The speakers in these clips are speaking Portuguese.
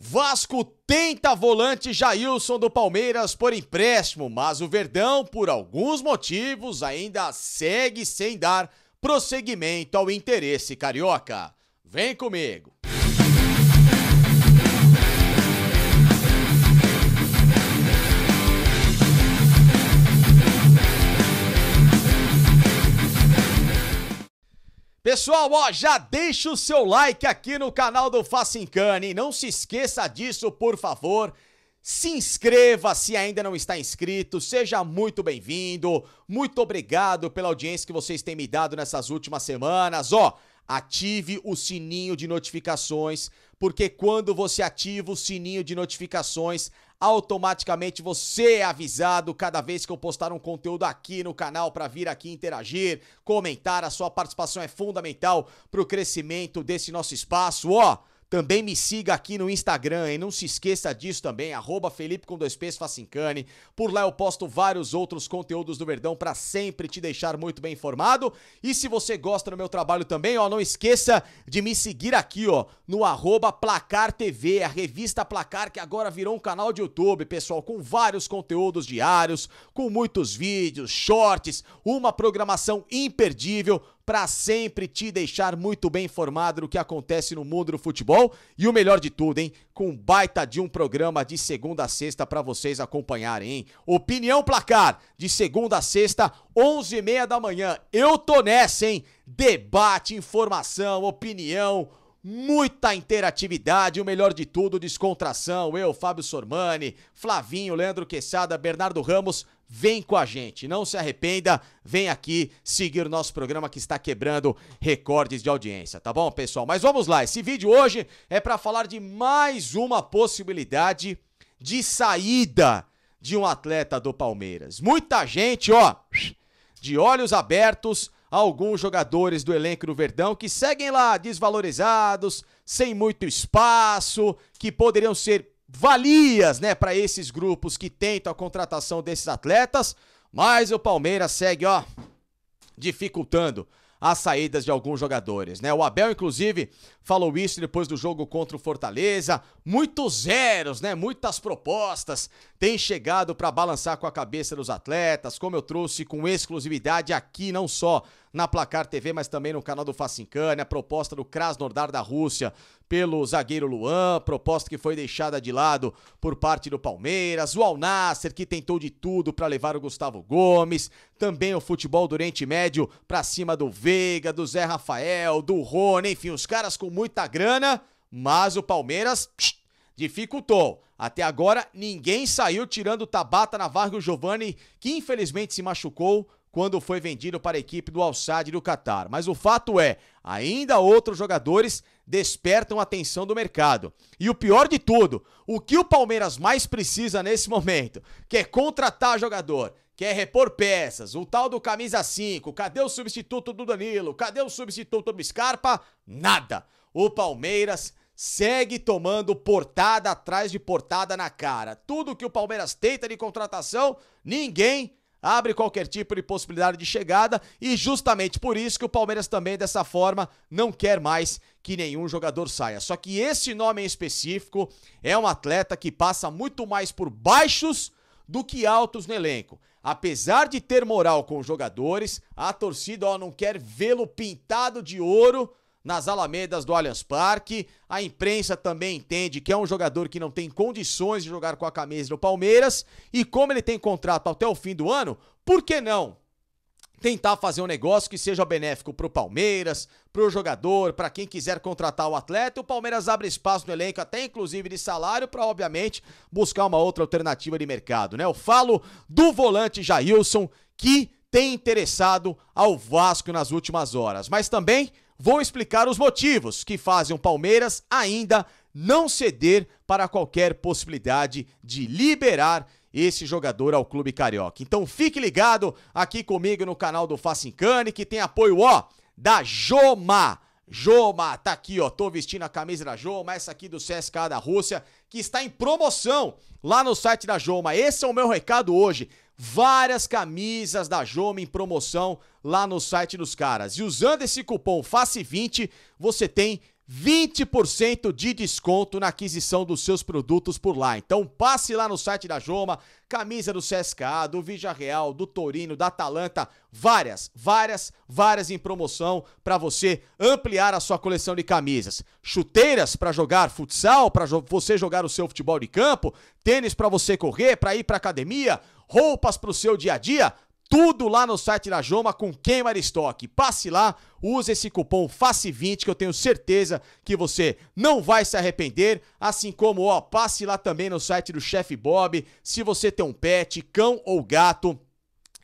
Vasco tenta volante Jailson do Palmeiras por empréstimo, mas o Verdão, por alguns motivos, ainda segue sem dar prosseguimento ao interesse carioca. Vem comigo! Pessoal, ó, já deixa o seu like aqui no canal do Facincane. Não se esqueça disso, por favor. Se inscreva se ainda não está inscrito, seja muito bem-vindo. Muito obrigado pela audiência que vocês têm me dado nessas últimas semanas. Ó, ative o sininho de notificações, porque quando você ativa o sininho de notificações, automaticamente você é avisado cada vez que eu postar um conteúdo aqui no canal para vir aqui interagir, comentar. A sua participação é fundamental para o crescimento desse nosso espaço. Ó. Oh, também me siga aqui no Instagram e não se esqueça disso também, arroba Felipe com dois P's Por lá eu posto vários outros conteúdos do Verdão para sempre te deixar muito bem informado. E se você gosta do meu trabalho também, ó, não esqueça de me seguir aqui, ó, no arroba Placar TV, a revista Placar que agora virou um canal de YouTube, pessoal, com vários conteúdos diários, com muitos vídeos, shorts, uma programação imperdível para sempre te deixar muito bem informado do que acontece no mundo do futebol e o melhor de tudo, hein? Com baita de um programa de segunda a sexta para vocês acompanharem, hein? Opinião Placar, de segunda a sexta, 11h30 da manhã. Eu tô nessa, hein? Debate, informação, opinião, muita interatividade, o melhor de tudo, descontração. Eu, Fábio Sormani, Flavinho, Leandro Queçada, Bernardo Ramos, Vem com a gente, não se arrependa, vem aqui seguir o nosso programa que está quebrando recordes de audiência, tá bom, pessoal? Mas vamos lá, esse vídeo hoje é para falar de mais uma possibilidade de saída de um atleta do Palmeiras. Muita gente, ó, de olhos abertos alguns jogadores do elenco do Verdão que seguem lá desvalorizados, sem muito espaço, que poderiam ser valias, né, para esses grupos que tentam a contratação desses atletas, mas o Palmeiras segue, ó, dificultando as saídas de alguns jogadores, né? O Abel inclusive falou isso depois do jogo contra o Fortaleza, muitos zeros, né? Muitas propostas têm chegado para balançar com a cabeça dos atletas, como eu trouxe com exclusividade aqui não só na Placar TV, mas também no canal do Facincane, a proposta do Krasnodar da Rússia pelo zagueiro Luan, proposta que foi deixada de lado por parte do Palmeiras, o Alnasser que tentou de tudo para levar o Gustavo Gomes, também o futebol do Oriente Médio para cima do Veiga, do Zé Rafael, do Rony, enfim, os caras com muita grana, mas o Palmeiras psh, dificultou. Até agora ninguém saiu tirando o Tabata Navarro e o Giovani, que infelizmente se machucou quando foi vendido para a equipe do Al-Sadd do Catar. Mas o fato é, ainda outros jogadores despertam a atenção do mercado. E o pior de tudo, o que o Palmeiras mais precisa nesse momento, que é contratar jogador, quer é repor peças, o tal do camisa 5, cadê o substituto do Danilo, cadê o substituto do Scarpa? Nada. O Palmeiras segue tomando portada atrás de portada na cara. Tudo que o Palmeiras tenta de contratação, ninguém abre qualquer tipo de possibilidade de chegada e justamente por isso que o Palmeiras também dessa forma não quer mais que nenhum jogador saia. Só que esse nome em específico é um atleta que passa muito mais por baixos do que altos no elenco. Apesar de ter moral com os jogadores, a torcida ó, não quer vê-lo pintado de ouro nas alamedas do Allianz Parque. A imprensa também entende que é um jogador que não tem condições de jogar com a camisa do Palmeiras. E como ele tem contrato até o fim do ano, por que não tentar fazer um negócio que seja benéfico para o Palmeiras, para o jogador, para quem quiser contratar o atleta. O Palmeiras abre espaço no elenco, até inclusive de salário, para obviamente buscar uma outra alternativa de mercado, né? Eu falo do volante Jailson que tem interessado ao Vasco nas últimas horas, mas também vou explicar os motivos que fazem o Palmeiras ainda não ceder para qualquer possibilidade de liberar esse jogador ao clube carioca. Então fique ligado aqui comigo no canal do Facincani, que tem apoio ó da Joma. Joma, tá aqui, ó. Tô vestindo a camisa da Joma, essa aqui do CSK da Rússia, que está em promoção lá no site da Joma. Esse é o meu recado hoje várias camisas da Joma em promoção lá no site dos caras. E usando esse cupom FACE20, você tem 20% de desconto na aquisição dos seus produtos por lá. Então passe lá no site da Joma, camisa do CSKA, do Vija Real, do Torino, da Atalanta, várias, várias, várias em promoção para você ampliar a sua coleção de camisas. Chuteiras para jogar futsal, para jo você jogar o seu futebol de campo, tênis para você correr, para ir para academia, roupas para o seu dia a dia tudo lá no site da Joma com queima de estoque. Passe lá, use esse cupom FACE20 que eu tenho certeza que você não vai se arrepender, assim como, ó, passe lá também no site do Chef Bob, se você tem um pet, cão ou gato,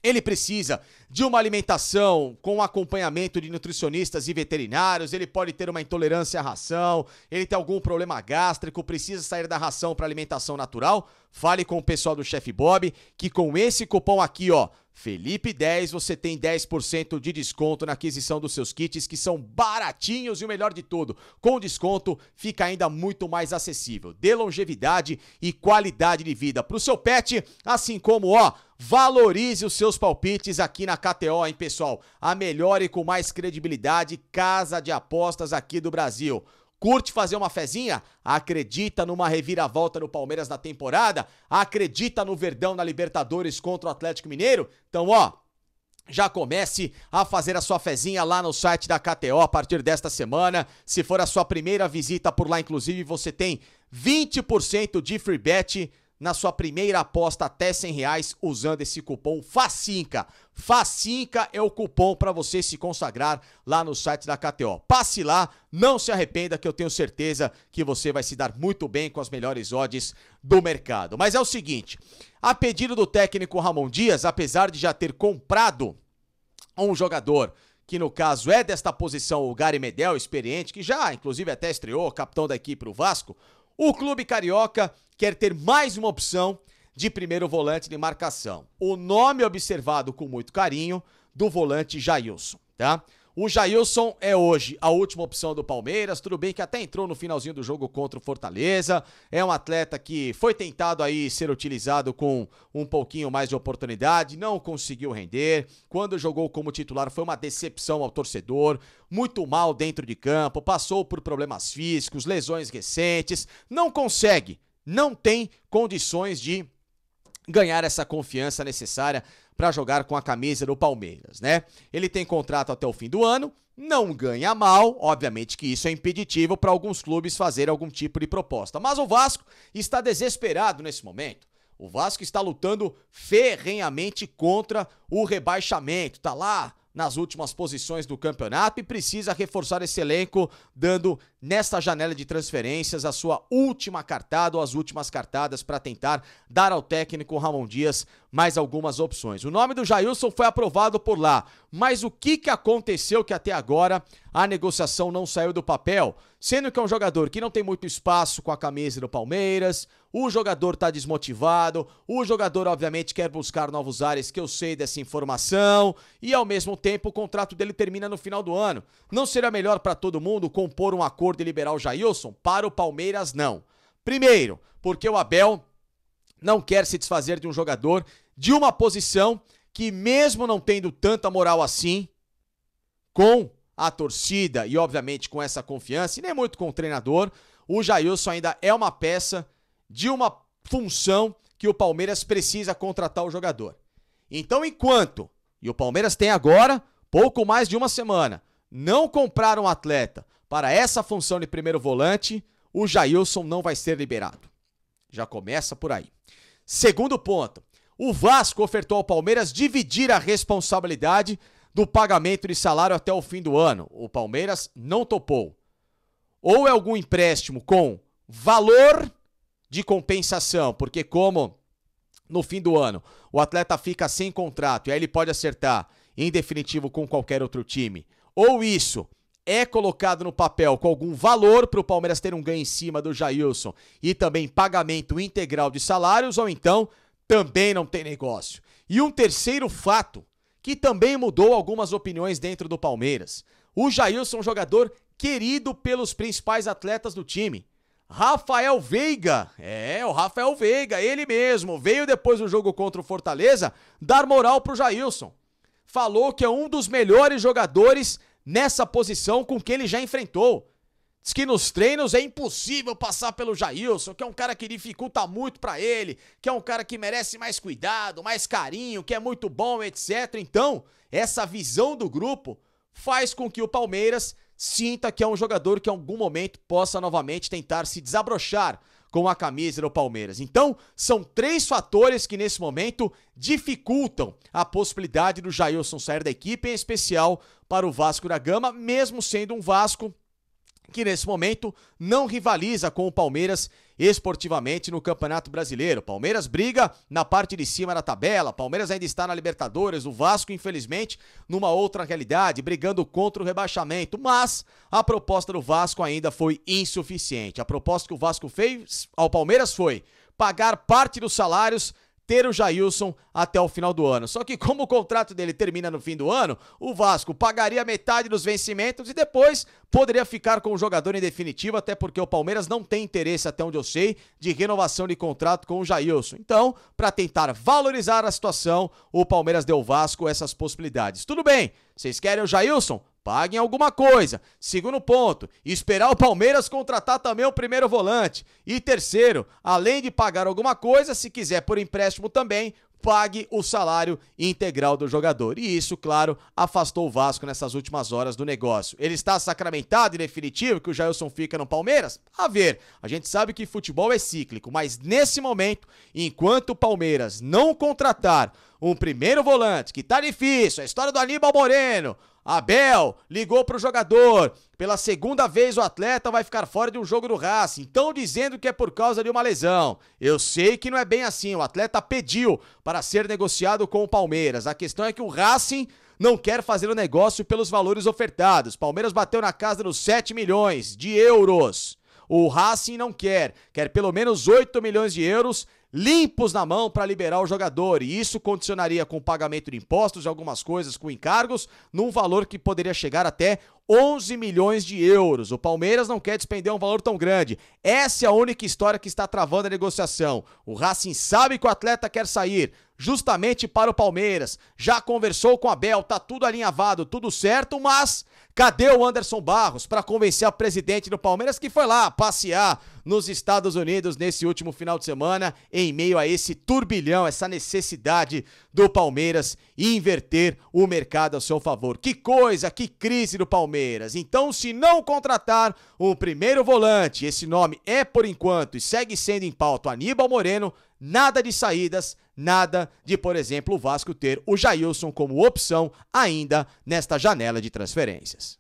ele precisa de uma alimentação com acompanhamento de nutricionistas e veterinários, ele pode ter uma intolerância à ração, ele tem algum problema gástrico, precisa sair da ração para alimentação natural. Fale com o pessoal do Chef Bob que com esse cupom aqui, ó, Felipe 10, você tem 10% de desconto na aquisição dos seus kits que são baratinhos e o melhor de tudo, com desconto fica ainda muito mais acessível. Dê longevidade e qualidade de vida para o seu pet, assim como, ó, Valorize os seus palpites aqui na KTO, hein, pessoal? A melhor e com mais credibilidade casa de apostas aqui do Brasil. Curte fazer uma fezinha? Acredita numa reviravolta no Palmeiras na temporada? Acredita no Verdão na Libertadores contra o Atlético Mineiro? Então, ó, já comece a fazer a sua fezinha lá no site da KTO a partir desta semana. Se for a sua primeira visita por lá, inclusive, você tem 20% de free bet na sua primeira aposta até 100 reais usando esse cupom FACINCA. FACINCA é o cupom para você se consagrar lá no site da KTO. Passe lá, não se arrependa que eu tenho certeza que você vai se dar muito bem com as melhores odds do mercado. Mas é o seguinte, a pedido do técnico Ramon Dias, apesar de já ter comprado um jogador que no caso é desta posição o Gary Medel, experiente, que já inclusive até estreou, capitão da equipe o Vasco, o clube carioca quer ter mais uma opção de primeiro volante de marcação. O nome observado com muito carinho do volante Jailson, tá? O Jailson é hoje a última opção do Palmeiras, tudo bem que até entrou no finalzinho do jogo contra o Fortaleza. É um atleta que foi tentado aí ser utilizado com um pouquinho mais de oportunidade, não conseguiu render. Quando jogou como titular foi uma decepção ao torcedor, muito mal dentro de campo, passou por problemas físicos, lesões recentes, não consegue não tem condições de ganhar essa confiança necessária para jogar com a camisa do Palmeiras, né? Ele tem contrato até o fim do ano, não ganha mal, obviamente que isso é impeditivo para alguns clubes fazer algum tipo de proposta. Mas o Vasco está desesperado nesse momento. O Vasco está lutando ferrenhamente contra o rebaixamento, tá lá nas últimas posições do campeonato e precisa reforçar esse elenco, dando nesta janela de transferências a sua última cartada ou as últimas cartadas para tentar dar ao técnico Ramon Dias mais algumas opções. O nome do Jailson foi aprovado por lá, mas o que, que aconteceu que até agora a negociação não saiu do papel? Sendo que é um jogador que não tem muito espaço com a camisa do Palmeiras, o jogador tá desmotivado, o jogador obviamente quer buscar novos ares, que eu sei dessa informação, e ao mesmo tempo o contrato dele termina no final do ano. Não seria melhor para todo mundo compor um acordo e liberar o Jailson? Para o Palmeiras, não. Primeiro, porque o Abel não quer se desfazer de um jogador de uma posição que, mesmo não tendo tanta moral assim, com a torcida e, obviamente, com essa confiança, e nem muito com o treinador, o Jailson ainda é uma peça de uma função que o Palmeiras precisa contratar o jogador. Então, enquanto, e o Palmeiras tem agora pouco mais de uma semana, não comprar um atleta para essa função de primeiro volante, o Jailson não vai ser liberado. Já começa por aí. Segundo ponto, o Vasco ofertou ao Palmeiras dividir a responsabilidade do pagamento de salário até o fim do ano. O Palmeiras não topou. Ou é algum empréstimo com valor de compensação, porque como no fim do ano o atleta fica sem contrato e aí ele pode acertar em definitivo com qualquer outro time, ou isso é colocado no papel com algum valor para o Palmeiras ter um ganho em cima do Jailson e também pagamento integral de salários, ou então também não tem negócio. E um terceiro fato que também mudou algumas opiniões dentro do Palmeiras. O Jailson é um jogador querido pelos principais atletas do time. Rafael Veiga, é, o Rafael Veiga, ele mesmo, veio depois do jogo contra o Fortaleza dar moral pro Jailson. Falou que é um dos melhores jogadores nessa posição com quem ele já enfrentou. Diz que nos treinos é impossível passar pelo Jailson, que é um cara que dificulta muito para ele, que é um cara que merece mais cuidado, mais carinho, que é muito bom, etc. Então, essa visão do grupo faz com que o Palmeiras sinta que é um jogador que em algum momento possa novamente tentar se desabrochar com a camisa do Palmeiras. Então, são três fatores que nesse momento dificultam a possibilidade do Jailson sair da equipe, em especial para o Vasco da Gama, mesmo sendo um Vasco que nesse momento não rivaliza com o Palmeiras esportivamente no Campeonato Brasileiro. Palmeiras briga na parte de cima da tabela, Palmeiras ainda está na Libertadores, o Vasco, infelizmente, numa outra realidade, brigando contra o rebaixamento, mas a proposta do Vasco ainda foi insuficiente. A proposta que o Vasco fez ao Palmeiras foi pagar parte dos salários ter o Jailson até o final do ano. Só que como o contrato dele termina no fim do ano, o Vasco pagaria metade dos vencimentos e depois poderia ficar com o jogador em definitivo, até porque o Palmeiras não tem interesse, até onde eu sei, de renovação de contrato com o Jailson. Então, para tentar valorizar a situação, o Palmeiras deu ao Vasco essas possibilidades. Tudo bem, vocês querem o Jailson? paguem alguma coisa. Segundo ponto, esperar o Palmeiras contratar também o primeiro volante. E terceiro, além de pagar alguma coisa, se quiser por empréstimo também, pague o salário integral do jogador. E isso, claro, afastou o Vasco nessas últimas horas do negócio. Ele está sacramentado e definitivo que o Jailson fica no Palmeiras? A ver, a gente sabe que futebol é cíclico, mas nesse momento, enquanto o Palmeiras não contratar um primeiro volante, que tá difícil, a história do Aníbal Moreno. Abel ligou para o jogador. Pela segunda vez, o atleta vai ficar fora de um jogo do Racing. Então, dizendo que é por causa de uma lesão. Eu sei que não é bem assim. O atleta pediu para ser negociado com o Palmeiras. A questão é que o Racing não quer fazer o negócio pelos valores ofertados. Palmeiras bateu na casa dos 7 milhões de euros. O Racing não quer, quer pelo menos 8 milhões de euros limpos na mão para liberar o jogador, e isso condicionaria com o pagamento de impostos e algumas coisas, com encargos, num valor que poderia chegar até 11 milhões de euros. O Palmeiras não quer despender um valor tão grande. Essa é a única história que está travando a negociação. O Racing sabe que o atleta quer sair, justamente para o Palmeiras. Já conversou com a Bel, tá tudo alinhavado, tudo certo, mas Cadê o Anderson Barros para convencer a presidente do Palmeiras que foi lá passear nos Estados Unidos nesse último final de semana, em meio a esse turbilhão, essa necessidade do Palmeiras inverter o mercado a seu favor? Que coisa, que crise do Palmeiras. Então, se não contratar um primeiro volante, esse nome é por enquanto e segue sendo em pauta Aníbal Moreno, Nada de saídas, nada de, por exemplo, o Vasco ter o Jailson como opção ainda nesta janela de transferências.